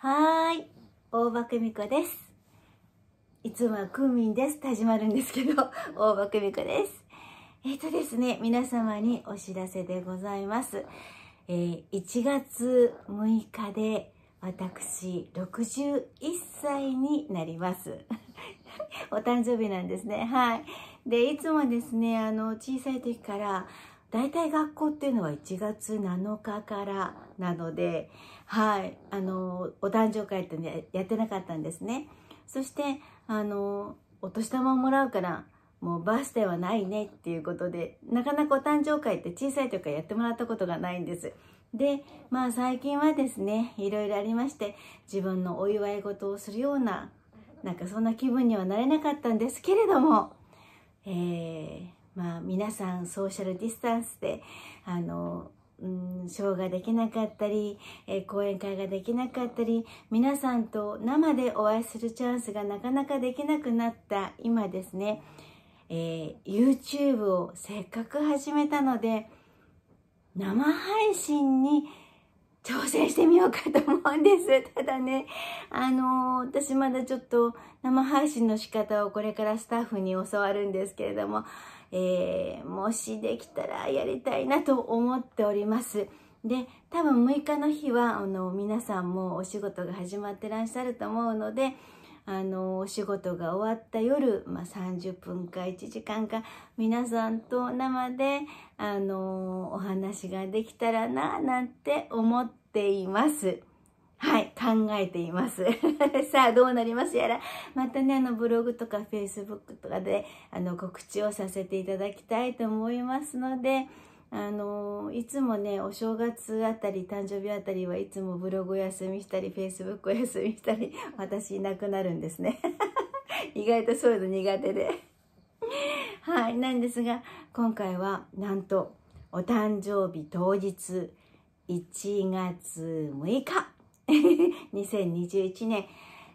はい。大場久美子です。いつもはクミンです。始まるんですけど、大場久美子です。えっ、ー、とですね、皆様にお知らせでございます。えー、1月6日で、私、61歳になります。お誕生日なんですね。はい。で、いつもですね、あの、小さい時から、大体学校っていうのは1月7日からなので、はい、あのお誕生会って、ね、やってなかったんですね。そしてあのお年玉をもらうからもうバースデーはないねっていうことでなかなかお誕生会って小さい時からやってもらったことがないんです。でまあ最近はですねいろいろありまして自分のお祝い事をするようななんかそんな気分にはなれなかったんですけれども、えー、まあ、皆さんソーシャルディスタンスであのうん、ショーができなかったり、えー、講演会ができなかったり、皆さんと生でお会いするチャンスがなかなかできなくなった今ですね、えー、YouTube をせっかく始めたので、生配信に挑戦してみようかと思うんです。ただね、あのー、私まだちょっと生配信の仕方をこれからスタッフに教わるんですけれども、えー、もしできたらやりたいなと思っております。で、多分6日の日は、あの、皆さんもお仕事が始まってらっしゃると思うので、あの、お仕事が終わった夜、まあ、30分か1時間か、皆さんと生で、あの、お話ができたらな、なんて思ってています。はい、考えています。さあ、どうなりますやら。またね、あの、ブログとか Facebook とかで、あの、告知をさせていただきたいと思いますので、あのいつもねお正月あたり誕生日あたりはいつもブログお休みしたり Facebook お休みしたり私いなくなるんですね 意外とそういうの苦手ではいなんですが今回はなんとお誕生日当日1月6日2021年、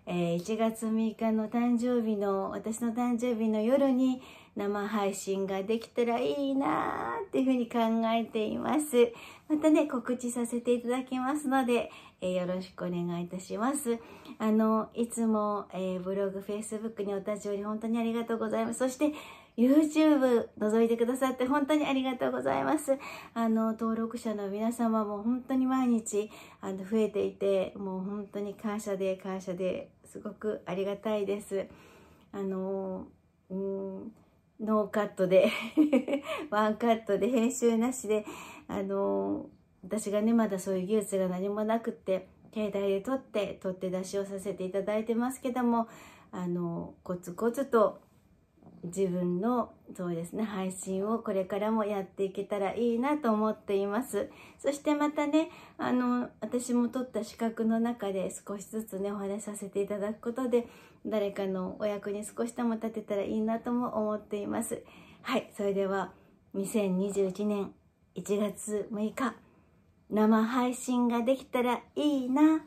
えー、1月6日の誕生日の私の誕生日の夜に生配信ができたらいいなーっていうふうに考えていますまたね告知させていただきますので、えー、よろしくお願いいたしますあのいつも、えー、ブログフェイスブックにお立ち寄り本当にありがとうございますそして YouTube 覗いてくださって本当にありがとうございます。あの、登録者の皆様も本当に毎日あの増えていて、もう本当に感謝で感謝ですごくありがたいです。あの、うん、ノーカットで ワンカットで編集なしで、あの、私がね、まだそういう技術が何もなくって、携帯で撮って、撮って出しをさせていただいてますけども、あの、コツコツと自分のそうですね配信をこれからもやっていけたらいいなと思っていますそしてまたねあの私も取った資格の中で少しずつねお話しさせていただくことで誰かのお役に少しでも立てたらいいなとも思っていますはいそれでは2021年1月6日生配信ができたらいいな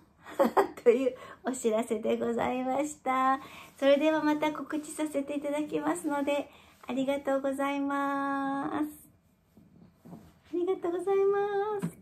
というお知らせでございました。それではまた告知させていただきますので、ありがとうございます。ありがとうございます。